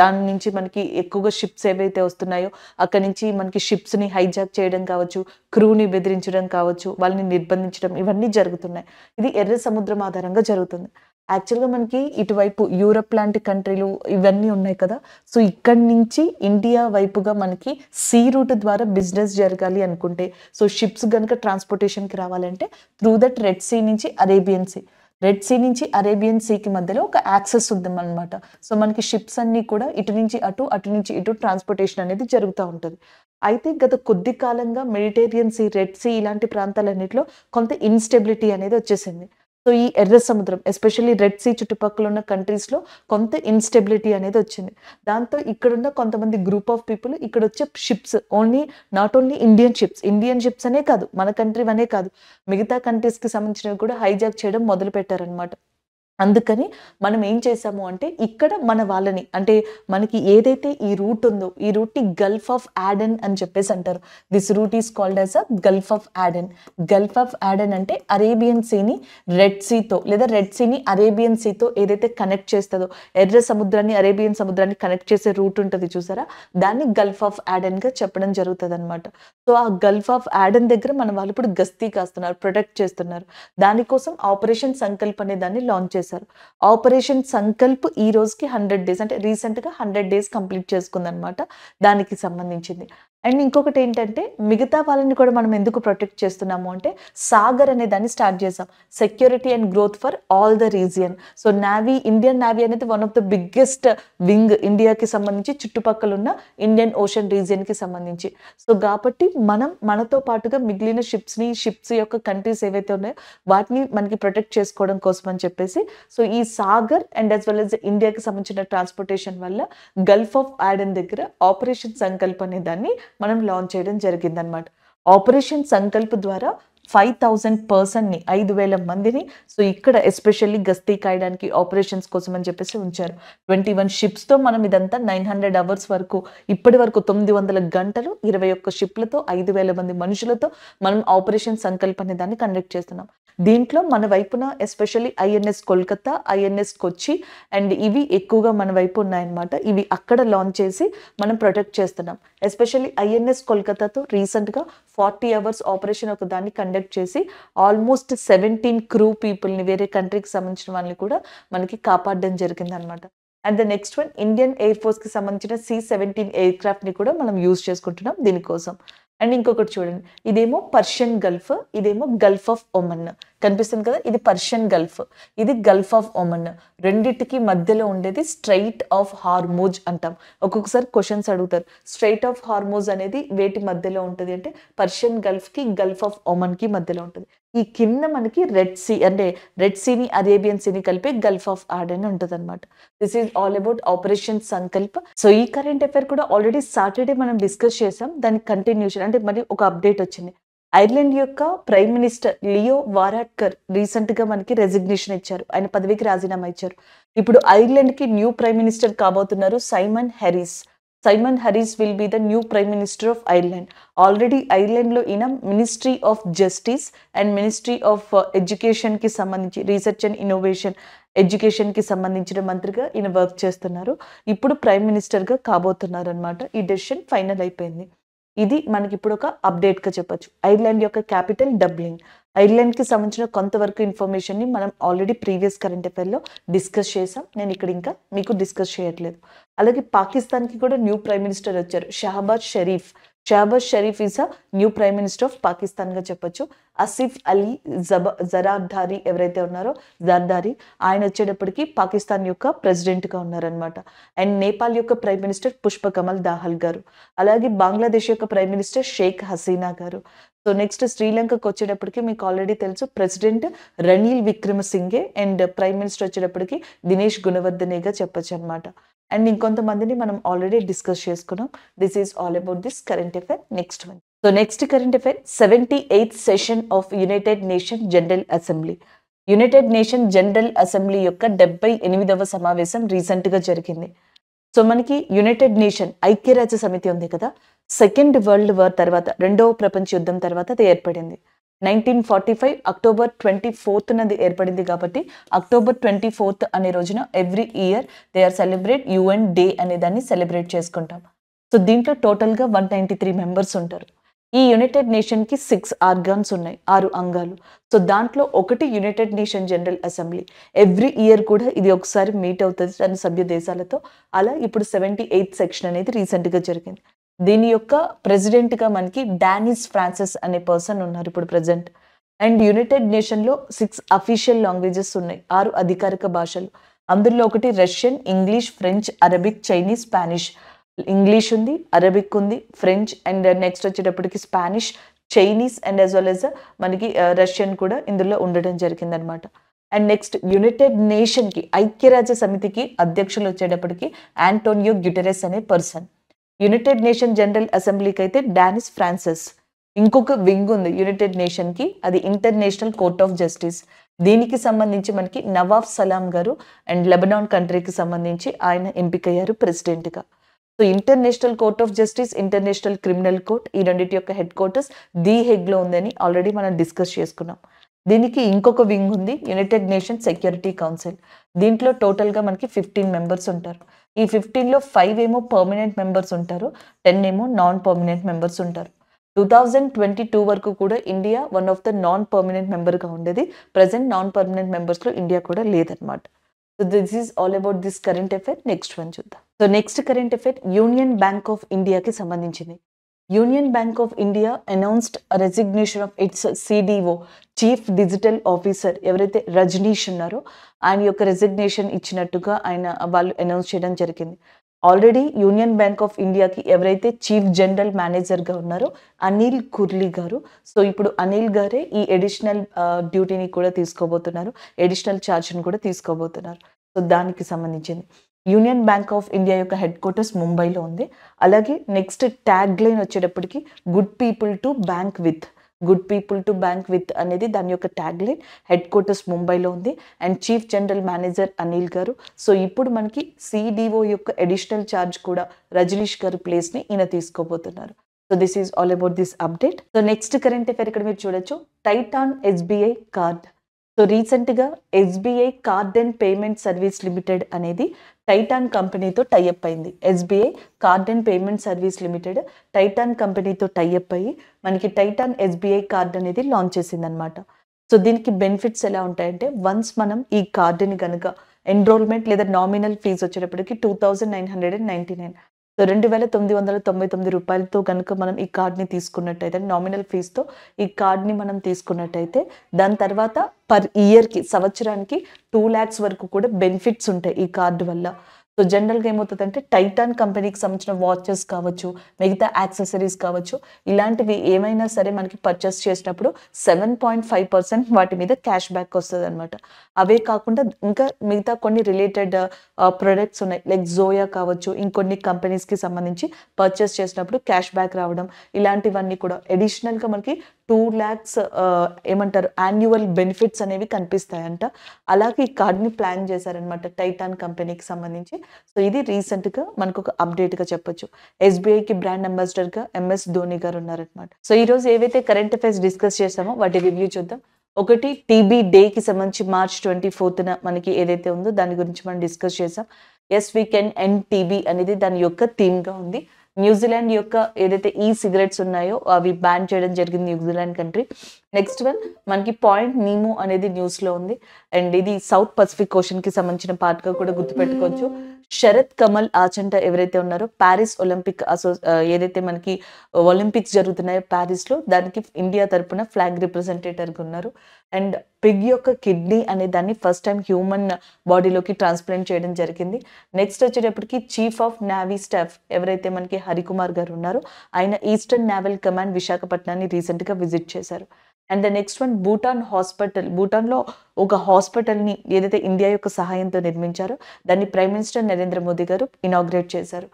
దాని నుంచి మనకి ఎక్కువగా షిప్స్ ఏవైతే వస్తున్నాయో అక్కడి నుంచి మనకి షిప్స్ని హైజాక్ చేయడం కావచ్చు క్రూని బెదిరించడం కావచ్చు వాళ్ళని నిర్బంధించడం ఇవన్నీ జరుగుతున్నాయి ఇది ఎర్ర సముద్రం ఆధారంగా జరుగుతుంది యాక్చువల్గా మనకి ఇటువైపు యూరప్ లాంటి కంట్రీలు ఇవన్నీ ఉన్నాయి కదా సో ఇక్కడి నుంచి ఇండియా వైపుగా మనకి సీ రూట్ ద్వారా బిజినెస్ జరగాలి అనుకుంటే సో షిప్స్ కనుక ట్రాన్స్పోర్టేషన్కి రావాలంటే త్రూ దట్ రెడ్ సీ నుంచి అరేబియన్ సీ రెడ్ సీ నుంచి అరేబియన్ సీకి మధ్యలో ఒక యాక్సెస్ ఉందన్నమాట సో మనకి షిప్స్ అన్నీ కూడా ఇటు నుంచి అటు అటు నుంచి ఇటు ట్రాన్స్పోర్టేషన్ అనేది జరుగుతూ ఉంటుంది అయితే గత కొద్ది కాలంగా మెడిటేరియన్ సీ రెడ్ సీ ఇలాంటి ప్రాంతాలన్నింటిలో కొంత ఇన్స్టెబిలిటీ అనేది వచ్చేసింది సో ఈ ఎర్ర సముద్రం ఎస్పెషల్లీ రెడ్ సీ చుట్టుపక్కల ఉన్న కంట్రీస్లో కొంత ఇన్స్టెబిలిటీ అనేది వచ్చింది దాంతో ఇక్కడున్న కొంతమంది గ్రూప్ ఆఫ్ పీపుల్ ఇక్కడ వచ్చే ships only not only Indian ships Indian ships అనే కాదు మన కంట్రీ అనే కాదు మిగతా కంట్రీస్కి సంబంధించినవి కూడా హైజాక్ చేయడం మొదలు పెట్టారనమాట అందుకని మనం ఏం చేసాము అంటే ఇక్కడ మన వాళ్ళని అంటే మనకి ఏదైతే ఈ రూట్ ఉందో ఈ రూట్ని గల్ఫ్ ఆఫ్ యాడెన్ అని చెప్పేసి అంటారు this route is called as a gulf of Aden gulf of Aden అంటే అరేబియన్ సీని రెడ్ సీతో లేదా రెడ్ సీని అరేబియన్ సీతో ఏదైతే కనెక్ట్ చేస్తుందో ఎర్ర సముద్రాన్ని అరేబియన్ సముద్రాన్ని కనెక్ట్ చేసే రూట్ ఉంటుంది చూసారా దాన్ని గల్ఫ్ ఆఫ్ యాడెన్గా చెప్పడం జరుగుతుంది అనమాట సో ఆ గల్ఫ్ ఆఫ్ యాడెన్ దగ్గర మన వాళ్ళు ఇప్పుడు గస్తీ కాస్తున్నారు ప్రొటెక్ట్ చేస్తున్నారు దానికోసం ఆపరేషన్ సంకల్ప అనే దాన్ని లాంచ్ చేస్తారు చేశారు ఆపరేషన్ సంకల్ప్ ఈ రోజుకి హండ్రెడ్ డేస్ అంటే రీసెంట్గా హండ్రెడ్ డేస్ కంప్లీట్ చేసుకుందనమాట దానికి సంబంధించింది అండ్ ఇంకొకటి ఏంటంటే మిగతా వాళ్ళని కూడా మనం ఎందుకు ప్రొటెక్ట్ చేస్తున్నాము అంటే సాగర్ అనే దాన్ని స్టార్ట్ చేసాం security and growth for all the region so navy Indian navy అనేది one of the biggest wing ఇండియాకి సంబంధించి చుట్టుపక్కల ఉన్న ఇండియన్ ఓషన్ రీజియన్కి సంబంధించి సో కాబట్టి మనం మనతో పాటుగా మిగిలిన షిప్స్ని షిప్స్ యొక్క కంట్రీస్ ఏవైతే ఉన్నాయో వాటిని మనకి ప్రొటెక్ట్ చేసుకోవడం కోసం అని చెప్పేసి సో ఈ Sagar and as well as ఇండియాకి సంబంధించిన ట్రాన్స్పోర్టేషన్ వల్ల గల్ఫ్ ఆఫ్ ఆడెన్ దగ్గర ఆపరేషన్ సంకల్ప్ అనే దాన్ని మనం లాంచ్ చేయడం జరిగిందనమాట ఆపరేషన్ సంకల్ప్ ద్వారా ఫైవ్ థౌజండ్ పర్సన్ని ఐదు వేల మందిని సో ఇక్కడ ఎస్పెషల్లీ గస్తీ కాయడానికి ఆపరేషన్స్ కోసం అని చెప్పేసి ఉంచారు ట్వంటీ వన్ షిప్స్తో మనం ఇదంతా నైన్ హండ్రెడ్ అవర్స్ వరకు ఇప్పటి వరకు తొమ్మిది వందల గంటలు ఇరవై ఒక్క షిప్లతో ఐదు వేల మంది మనుషులతో మనం ఆపరేషన్ సంకల్ప్ అనే దాన్ని కండక్ట్ చేస్తున్నాం దీంట్లో మన వైపున especially INS Kolkata INS Kochi and ఇవి ఎక్కువగా మన వైపు ఉన్నాయన్నమాట ఇవి అక్కడ లాంచ్ చేసి మనం ప్రొటెక్ట్ చేస్తున్నాం ఎస్పెషల్లీ ఐఎన్ఎస్ కోల్కతాతో రీసెంట్గా ఫార్టీ అవర్స్ ఆపరేషన్ ఒక దాన్ని కండక్ట్ కండక్ట్ చేసి ఆల్మోస్ట్ సెవెంటీన్ క్రూ పీపుల్ని వేరే కంట్రీకి సంబంధించిన వాళ్ళని కూడా మనకి కాపాడడం జరిగింది అనమాట and the next one Indian air ఫోర్స్కి సంబంధించిన సి సెవెంటీన్ ఎయిర్ క్రాఫ్ట్ని కూడా మనం యూజ్ చేసుకుంటున్నాం దీనికోసం అండ్ ఇంకొకటి చూడండి ఇదేమో పర్షియన్ గల్ఫ్ ఇదేమో గల్ఫ్ ఆఫ్ ఒమన్ కనిపిస్తుంది కదా ఇది పర్షియన్ గల్ఫ్ ఇది గల్ఫ్ ఆఫ్ ఒమన్ రెండింటికి మధ్యలో ఉండేది స్ట్రైట్ ఆఫ్ హార్మోజ్ అంటాం ఒక్కొక్కసారి క్వశ్చన్స్ అడుగుతారు స్ట్రైట్ ఆఫ్ హార్మోజ్ అనేది వేటి మధ్యలో ఉంటుంది అంటే పర్షియన్ గల్ఫ్కి గల్ఫ్ ఆఫ్ ఒమన్కి మధ్యలో ఉంటుంది ఈ కింద మనకి రెడ్ సీ అంటే రెడ్ సీని అరేబియన్ సీని కలిపి గల్ఫ్ ఆఫ్ ఆడ్ అని ఉంటుంది అనమాట this is all about operation Sankalp so ఈ కరెంట్ అఫైర్ కూడా ఆల్రెడీ సాటర్డే మనం డిస్కస్ చేసాం దాని కంటిన్యూషన్ అంటే మరి ఒక అప్డేట్ వచ్చింది ఐర్లాండ్ యొక్క ప్రైమ్ మినిస్టర్ లియో వారాట్కర్ రీసెంట్గా మనకి రెసిగ్నేషన్ ఇచ్చారు ఆయన పదవికి రాజీనామా ఇచ్చారు ఇప్పుడు ఐర్లాండ్కి న్యూ ప్రైమ్ మినిస్టర్ కాబోతున్నారు Simon Harris Simon Harris will be the new prime minister of Ireland already ఐర్లాండ్లో ఈయన ministry of justice and ministry of ఎడ్యుకేషన్కి సంబంధించి రీసెర్చ్ అండ్ ఇన్నోవేషన్ ఎడ్యుకేషన్కి సంబంధించిన మంత్రిగా ఈయన వర్క్ చేస్తున్నారు ఇప్పుడు ప్రైమ్ మినిస్టర్గా కాబోతున్నారు అనమాట ఈ డెసిషన్ ఫైనల్ అయిపోయింది ఇది మనకి ఇప్పుడు ఒక అప్డేట్గా చెప్పొచ్చు ఐర్లాండ్ యొక్క క్యాపిటల్ డబ్లిన్ ఐర్లాండ్కి సంబంధించిన కొంతవరకు ఇన్ఫర్మేషన్ని మనం ఆల్రెడీ ప్రీవియస్ కరెంట్ అఫైర్లో డిస్కస్ చేసాం నేను ఇక్కడ ఇంకా మీకు డిస్కస్ చేయట్లేదు అలాగే పాకిస్తాన్కి కూడా న్యూ ప్రైమ్ మినిస్టర్ వచ్చారు Shehbaz Sharif Shehbaz Sharif is a new prime minister of పాకిస్తాన్గా చెప్పొచ్చు అసిఫ్ అలీ జబ జరాబ్దారి ఎవరైతే ఉన్నారో జర్దారి ఆయన వచ్చేటప్పటికి పాకిస్తాన్ యొక్క ప్రెసిడెంట్గా ఉన్నారనమాట అండ్ నేపాల్ యొక్క ప్రైమ్ మినిస్టర్ పుష్ప కమల్ దాహల్ గారు అలాగే బంగ్లాదేశ్ యొక్క ప్రైమ్ మినిస్టర్ షేక్ హసీనా గారు సో నెక్స్ట్ శ్రీలంకకు వచ్చేటప్పటికి మీకు ఆల్రెడీ తెలుసు president Ranil Wickremesinghe and prime minister వచ్చేటప్పటికి దినేష్ గుణవర్ధనేగా చెప్పొచ్చు అనమాట అండ్ ఇంకొంతమందిని మనం ఆల్రెడీ డిస్కస్ చేసుకున్నాం this is all about this current affair next one so next current affair seventy eighth session of United Nation General Assembly United Nation General Assembly యొక్క డెబ్బై ఎనిమిదవ సమావేశం రీసెంట్గా జరిగింది సో మనకి యునైటెడ్ నేషన్ ఐక్యరాజ్య సమితి ఉంది కదా సెకండ్ వరల్డ్ వార్ తర్వాత రెండవ ప్రపంచ యుద్ధం తర్వాత అది ఏర్పడింది nineteen forty five October twenty fourth అనేది ఏర్పడింది కాబట్టి అక్టోబర్ ట్వంటీ ఫోర్త్ అనే రోజున every year they are celebrate UN day అనే దాన్ని సెలబ్రేట్ చేసుకుంటాం సో దీంట్లో టోటల్గా వన్ నైంటీ త్రీ మెంబర్స్ ఉంటారు ఈ యునైటెడ్ నేషన్కి సిక్స్ ఆర్గాన్స్ ఉన్నాయి ఆరు అంగాలు సో దాంట్లో ఒకటి United Nation General Assembly every year కూడా ఇది ఒకసారి మీట్ అవుతుంది దాని సభ్య దేశాలతో అలా ఇప్పుడు సెవెంటీ ఎయిత్ సెక్షన్ అనేది రీసెంట్గా జరిగింది దీని యొక్క ప్రెసిడెంట్గా మనకి డానిస్ ఫ్రాన్సిస్ అనే పర్సన్ ఉన్నారు ఇప్పుడు ప్రజెంట్ అండ్ యునైటెడ్ నేషన్లో సిక్స్ అఫీషియల్ లాంగ్వేజెస్ ఉన్నాయి ఆరు అధికారిక భాషలు అందులో ఒకటి Russian English French Arabic Chinese Spanish English ఉంది అరబిక్ ఉంది ఫ్రెంచ్ అండ్ నెక్స్ట్ వచ్చేటప్పటికి Spanish Chinese and as well as మనకి రష్యన్ uh, కూడా ఇందులో ఉండడం జరిగిందనమాట అండ్ నెక్స్ట్ యునైటెడ్ నేషన్కి ఐక్యరాజ్య సమితికి అధ్యక్షులు వచ్చేటప్పటికి ఆంటోనియో గ్యుటెరెస్ అనే పర్సన్ యునైటెడ్ నేషన్ జనరల్ అసెంబ్లీకి అయితే డానిస్ ఫ్రాన్సిస్ ఇంకొక వింగ్ ఉంది యునైటెడ్ నేషన్కి అది ఇంటర్నేషనల్ కోర్ట్ ఆఫ్ జస్టిస్ దీనికి సంబంధించి మనకి నవాబ్ సలాం గారు అండ్ లెబనాన్ కంట్రీకి సంబంధించి ఆయన ఎంపికయ్యారు ప్రెసిడెంట్గా so international court of justice international criminal court ఈ రెండింటి యొక్క హెడ్ క్వార్టర్స్ ది హెగ్లో ఉందని ఆల్రెడీ మనం డిస్కస్ చేసుకున్నాం దీనికి ఇంకొక వింగ్ ఉంది యునైటెడ్ నేషన్ సెక్యూరిటీ కౌన్సిల్ దీంట్లో టోటల్గా మనకి ఫిఫ్టీన్ మెంబర్స్ ఉంటారు ఈ ఫిఫ్టీన్లో ఫైవ్ ఏమో పర్మనెంట్ మెంబర్స్ ఉంటారు టెన్ ఏమో నాన్ పర్మనెంట్ మెంబర్స్ ఉంటారు టూ థౌజండ్ ట్వంటీ టూ వరకు కూడా India one of the non permanent మెంబర్గా ఉండేది ప్రజెంట్ నాన్ పర్మనెంట్ మెంబర్స్లో ఇండియా కూడా లేదనమాట so this is all about this current effect next one చూద్దాం so next current effect union bank of ఇండియాకి సంబంధించింది union bank of India announced resignation of its its chief digital officer ఎవరైతే రజనీష్ ఉన్నారో ఆయన యొక్క రెసిగ్నేషన్ ఇచ్చినట్టుగా ఆయన వాళ్ళు అనౌన్స్ చేయడం జరిగింది ఆల్రెడీ యూనియన్ బ్యాంక్ ఆఫ్ ఇండియాకి ఎవరైతే చీఫ్ జనరల్ మేనేజర్గా ఉన్నారో అనిల్ కుర్లీ గారు సో ఇప్పుడు అనిల్ గారే ఈ ఎడిషనల్ డ్యూటీని కూడా తీసుకోబోతున్నారు ఎడిషనల్ ఛార్జ్ని కూడా తీసుకోబోతున్నారు సో దానికి సంబంధించింది యూనియన్ బ్యాంక్ ఆఫ్ ఇండియా యొక్క హెడ్ క్వార్టర్స్ ముంబైలో ఉంది అలాగే నెక్స్ట్ ట్యాగ్ లైన్ వచ్చేటప్పటికి good people to bank with good people to bank with అనేది దాని యొక్క ట్యాగ్ లైన్ హెడ్ క్వార్టర్స్ ముంబైలో ఉంది and chief general manager Anil గారు సో ఇప్పుడు మనకి సిడిఓ యొక్క అడిషనల్ ఛార్జ్ కూడా రజనీష్ గారు ప్లేస్ని ఈయన తీసుకోబోతున్నారు so this is all about this update so next current affair ఇక్కడ మీరు చూడొచ్చు టైటాన్ ఎస్బీఐ కార్డ్ సో రీసెంట్గా SBI card and payment service limited అనేది టైటాన్ కంపెనీతో టైఅప్ అయింది SBI card and payment service limited Titan కంపెనీతో టైఅప్ అయ్యి మనకి టైటాన్ ఎస్బీఐ కార్డ్ అనేది లాంచ్ చేసింది అనమాట సో దీనికి బెనిఫిట్స్ ఎలా ఉంటాయంటే వన్స్ మనం ఈ కార్డుని కనుక ఎన్రోల్మెంట్ లేదా నామినల్ ఫీజు వచ్చేటప్పటికి two thousand nine hundred and ninety nine so రెండు వేల తొమ్మిది వందల తొంభై తొమ్మిది రూపాయలతో కనుక మనం ఈ కార్డ్ని తీసుకున్నట్టయితే నామినల్ ఫీజుతో ఈ కార్డ్ని మనం తీసుకున్నట్టయితే దాని తర్వాత పర్ ఇయర్కి సంవత్సరానికి టూ ల్యాక్స్ వరకు కూడా బెనిఫిట్స్ ఉంటాయి ఈ కార్డు వల్ల సో జనరల్గా ఏమవుతుందంటే టైటాన్ కంపెనీకి సంబంధించిన వాచెస్ కావచ్చు మిగతా యాక్సెసరీస్ కావచ్చు ఇలాంటివి ఏమైనా సరే మనకి పర్చేస్ చేసినప్పుడు సెవెన్ పాయింట్ ఫైవ్ పర్సెంట్ వాటి మీద క్యాష్ బ్యాక్ వస్తుంది అనమాట అవే కాకుండా ఇంకా మిగతా కొన్ని రిలేటెడ్ ప్రొడక్ట్స్ ఉన్నాయి లైక్ జోయా కావచ్చు ఇంకొన్ని కంపెనీస్కి సంబంధించి పర్చేస్ చేసినప్పుడు క్యాష్ బ్యాక్ రావడం ఇలాంటివన్నీ కూడా అడిషనల్గా మనకి టూ ల్యాక్స్ ఏమంటారు యాన్యువల్ బెనిఫిట్స్ అనేవి కనిపిస్తాయంట అలాగే ఈ కార్డ్ని ప్లాన్ చేశారనమాట టైటాన్ కంపెనీకి సంబంధించి సో ఇది రీసెంట్గా మనకు ఒక అప్డేట్గా చెప్పొచ్చు ఎస్బీఐకి బ్రాండ్ అంబాసిడర్గా ఎంఎస్ ధోని గారు ఉన్నారనమాట సో ఈరోజు ఏవైతే కరెంట్ అఫైర్స్ డిస్కస్ చేస్తామో వాటి రివ్యూ చూద్దాం ఒకటి టీబీ డేకి సంబంధించి మార్చ్ ట్వంటీ ఫోర్త్న మనకి ఏదైతే ఉందో దాని గురించి మనం డిస్కస్ చేసాం S we can N TB అనేది దాని యొక్క థీమ్గా ఉంది న్యూజిలాండ్ యొక్క ఏదైతే ఈ సిగరెట్స్ ఉన్నాయో అవి బ్యాన్ చేయడం జరిగింది న్యూజిలాండ్ కంట్రీ నెక్స్ట్ వన్ మనకి పాయింట్ నీము అనేది న్యూస్ లో ఉంది అండ్ ఇది సౌత్ పసిఫిక్ ఓషన్ కి సంబంధించిన పార్ట్ గా కూడా గుర్తుపెట్టుకోవచ్చు శరత్ కమల్ ఆచంట ఎవరైతే ఉన్నారో ప్యారిస్ ఒలింపిక్ అసో ఏదైతే మనకి ఒలింపిక్స్ జరుగుతున్నాయో ప్యారిస్ లో దానికి ఇండియా తరపున ఫ్లాగ్ గా ఉన్నారు అండ్ పిగ్ యొక్క కిడ్నీ అనే దాన్ని ఫస్ట్ టైం హ్యూమన్ బాడీలోకి ట్రాన్స్ప్లాంట్ చేయడం జరిగింది నెక్స్ట్ వచ్చేటప్పటికి చీఫ్ ఆఫ్ నావీ స్టాఫ్ ఎవరైతే మనకి హరికుమార్ గారు ఉన్నారో ఆయన ఈస్టర్న్ నావల్ కమాండ్ విశాఖపట్నాన్ని రీసెంట్ గా విజిట్ చేశారు and the next one Bhutan hospital భూటాన్లో ఒక హాస్పిటల్ని ఏదైతే ఇండియా యొక్క సహాయంతో నిర్మించారో దాన్ని ప్రైమ్ మినిస్టర్ నరేంద్ర మోదీ గారు ఇనాగ్రేట్ చేశారు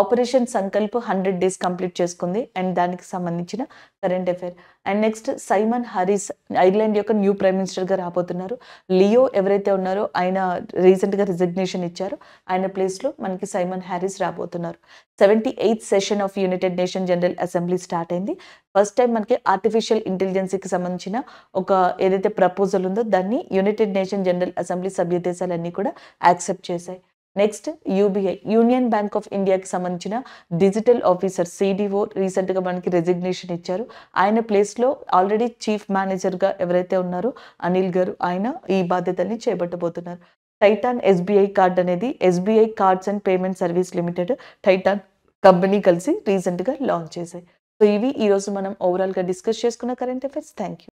operation Sankalp hundred days complete చేసుకుంది అండ్ దానికి సంబంధించిన current affair and next Simon Harris Ireland యొక్క న్యూ ప్రైమ్ మినిస్టర్గా రాబోతున్నారు లియో ఎవరైతే ఉన్నారో ఆయన రీసెంట్గా రిజిగ్నేషన్ ఇచ్చారు ఆయన ప్లేస్లో మనకి సైమన్ హ్యారీస్ రాబోతున్నారు seventy eighth session of United Nation General Assembly start అయింది ఫస్ట్ టైం మనకి ఆర్టిఫిషియల్ ఇంటెలిజెన్సీకి సంబంధించిన ఒక ఏదైతే ప్రపోజల్ ఉందో దాన్ని యునైటెడ్ నేషన్ జనరల్ అసెంబ్లీ సభ్య దేశాలన్నీ కూడా యాక్సెప్ట్ చేశాయి next UBI union bank of ఇండియాకి సంబంధించిన డిజిటల్ ఆఫీసర్ సిడిఓ రీసెంట్గా మనకి రెజిగ్నేషన్ ఇచ్చారు ఆయన ప్లేస్లో ఆల్రెడీ చీఫ్ మేనేజర్గా ఎవరైతే ఉన్నారో అనిల్ గారు ఆయన ఈ బాధ్యతల్ని చేపట్టబోతున్నారు టైటాన్ ఎస్బీఐ కార్డ్ అనేది SBI cards and payment service limited Titan company కలిసి రీసెంట్గా లాంచ్ చేశాయి సో ఇవి ఈరోజు మనం ఓవరాల్గా డిస్కస్ చేసుకున్న కరెంట్ అఫైర్స్ థ్యాంక్ యూ